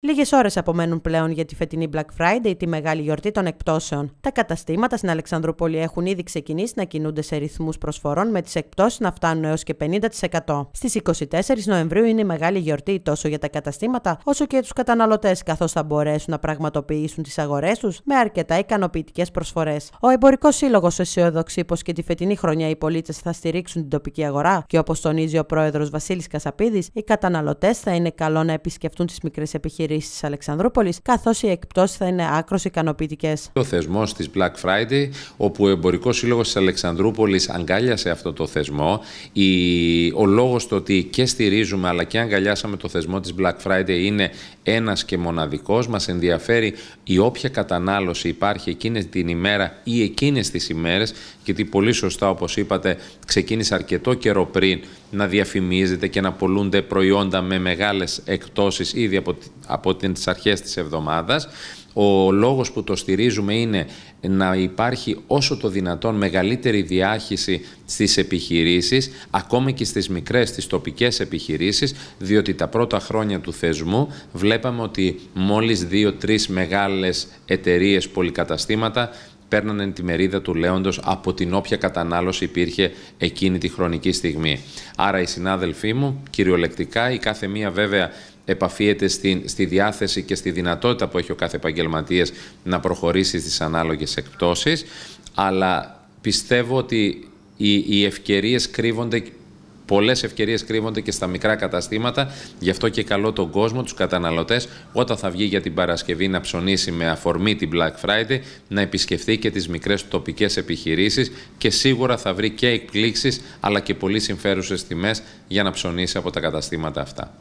Λίγες ώρες απομένουν πλέον για τη φετινή Black Friday, τη μεγάλη γιορτή των εκπτώσεων. Τα καταστήματα στην Αλεξανδρούπολη έχουν ήδη ξεκινήσει να κινούνται σε ρυθμούς προσφορών, με τις εκπτώσεις να φτάνουν έως και 50%. Στι 24 Νοεμβρίου είναι η μεγάλη γιορτή τόσο για τα καταστήματα, όσο και για τους καταναλωτές, καθώς θα μπορέσουν να πραγματοποιήσουν τις αγορές τους με αρκετά ικανοποιητικές προσφορές. Ο Εμπορικός Σύλλογος αισιοδοξεί πως και τη φετινή χρονιά οι πολίτες θα στηρίξουν την τοπική αγορά και όπως τονίζει ο πρόεδρος Βασίλης Κασαπίδης, οι καταναλωτές θα είναι καλό να επισκεφτούν τις μικρές επιχειρήσεις επιχειρήσεις της Αλεξανδρούπολης, καθώς οι εκπτώσεις θα είναι άκρος ικανοποιητικές. Ο θεσμός της Black Friday, όπου ο Εμπορικός Σύλλογος της Αλεξανδρούπολης αγκάλιασε αυτό το θεσμό, η... ο λόγος το ότι και στηρίζουμε αλλά και αγκαλιάσαμε το θεσμό της Black Friday είναι ένας και μοναδικός. Μας ενδιαφέρει η όποια κατανάλωση υπάρχει εκείνη την ημέρα ή εκείνες τις ημέρες, γιατί πολύ σωστά, όπως είπατε, ξεκίνησε αρκετό καιρό πριν να διαφημίζεται και να πολλούνται προϊόντα με μεγάλες εκτόσεις ήδη από, από τις αρχές της εβδομάδας. Ο λόγος που το στηρίζουμε είναι να υπάρχει όσο το δυνατόν μεγαλύτερη διάχυση στις επιχειρήσεις, ακόμα και στις μικρές, στις τοπικές επιχειρήσεις, διότι τα πρώτα χρόνια του θεσμού βλέπαμε ότι μόλις δύο-τρεις μεγάλες εταιρείες πολυκαταστήματα παίρνανε τη μερίδα του λέοντος από την όποια κατανάλωση υπήρχε εκείνη τη χρονική στιγμή. Άρα οι συνάδελφοί μου, κυριολεκτικά, η κάθε μία βέβαια επαφίεται στη, στη διάθεση και στη δυνατότητα που έχει ο κάθε επαγγελματίας να προχωρήσει στις ανάλογες εκπτώσεις, αλλά πιστεύω ότι οι, οι ευκαιρίες κρύβονται Πολλές ευκαιρίες κρύβονται και στα μικρά καταστήματα. Γι' αυτό και καλό τον κόσμο, τους καταναλωτές, όταν θα βγει για την Παρασκευή να ψωνίσει με αφορμή την Black Friday, να επισκεφθεί και τις μικρές τοπικές επιχειρήσεις και σίγουρα θα βρει και εκπλήξεις αλλά και πολύ συμφέρουσες τιμές για να ψωνίσει από τα καταστήματα αυτά.